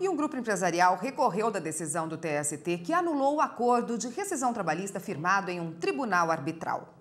E um grupo empresarial recorreu da decisão do TST que anulou o acordo de rescisão trabalhista firmado em um tribunal arbitral.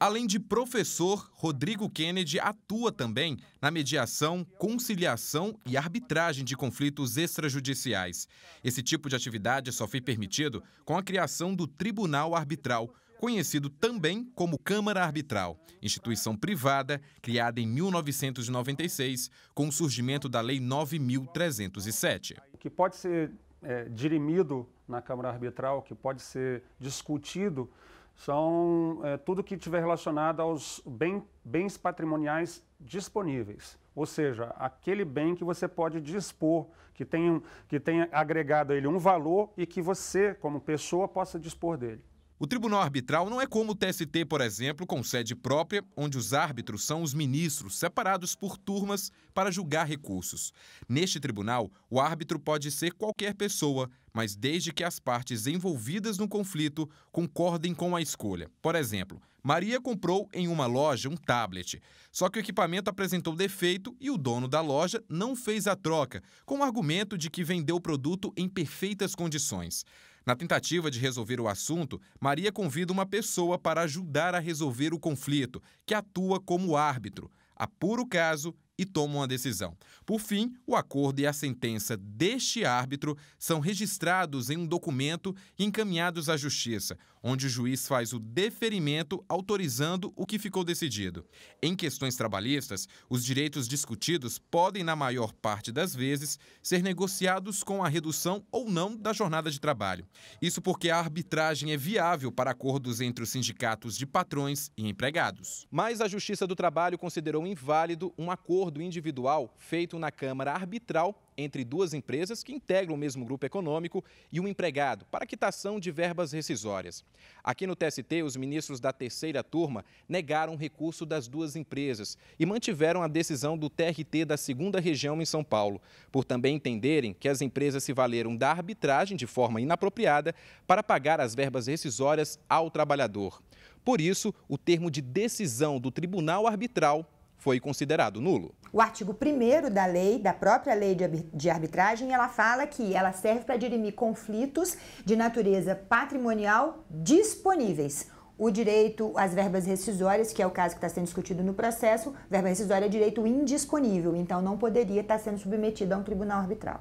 Além de professor, Rodrigo Kennedy atua também na mediação, conciliação e arbitragem de conflitos extrajudiciais. Esse tipo de atividade só foi permitido com a criação do Tribunal Arbitral, conhecido também como Câmara Arbitral, instituição privada criada em 1996 com o surgimento da Lei 9.307. Que pode ser é, dirimido na Câmara Arbitral, que pode ser discutido, são é, tudo que tiver relacionado aos bem, bens patrimoniais disponíveis. Ou seja, aquele bem que você pode dispor, que tenha, que tenha agregado a ele um valor e que você, como pessoa, possa dispor dele. O tribunal arbitral não é como o TST, por exemplo, com sede própria, onde os árbitros são os ministros, separados por turmas para julgar recursos. Neste tribunal, o árbitro pode ser qualquer pessoa, mas desde que as partes envolvidas no conflito concordem com a escolha. Por exemplo, Maria comprou em uma loja um tablet, só que o equipamento apresentou defeito e o dono da loja não fez a troca, com o argumento de que vendeu o produto em perfeitas condições. Na tentativa de resolver o assunto, Maria convida uma pessoa para ajudar a resolver o conflito, que atua como árbitro. Apura o caso e toma uma decisão. Por fim, o acordo e a sentença deste árbitro são registrados em um documento e encaminhados à justiça, onde o juiz faz o deferimento autorizando o que ficou decidido. Em questões trabalhistas, os direitos discutidos podem, na maior parte das vezes, ser negociados com a redução ou não da jornada de trabalho. Isso porque a arbitragem é viável para acordos entre os sindicatos de patrões e empregados. Mas a Justiça do Trabalho considerou inválido um acordo acordo individual feito na Câmara Arbitral entre duas empresas que integram o mesmo grupo econômico e um empregado para quitação de verbas rescisórias. Aqui no TST, os ministros da terceira turma negaram o recurso das duas empresas e mantiveram a decisão do TRT da segunda região em São Paulo, por também entenderem que as empresas se valeram da arbitragem de forma inapropriada para pagar as verbas rescisórias ao trabalhador. Por isso, o termo de decisão do tribunal arbitral foi considerado nulo. O artigo 1 da lei, da própria lei de arbitragem, ela fala que ela serve para dirimir conflitos de natureza patrimonial disponíveis o direito às verbas rescisórias, que é o caso que está sendo discutido no processo, verba rescisória é direito indisponível, então não poderia estar tá sendo submetido a um tribunal arbitral.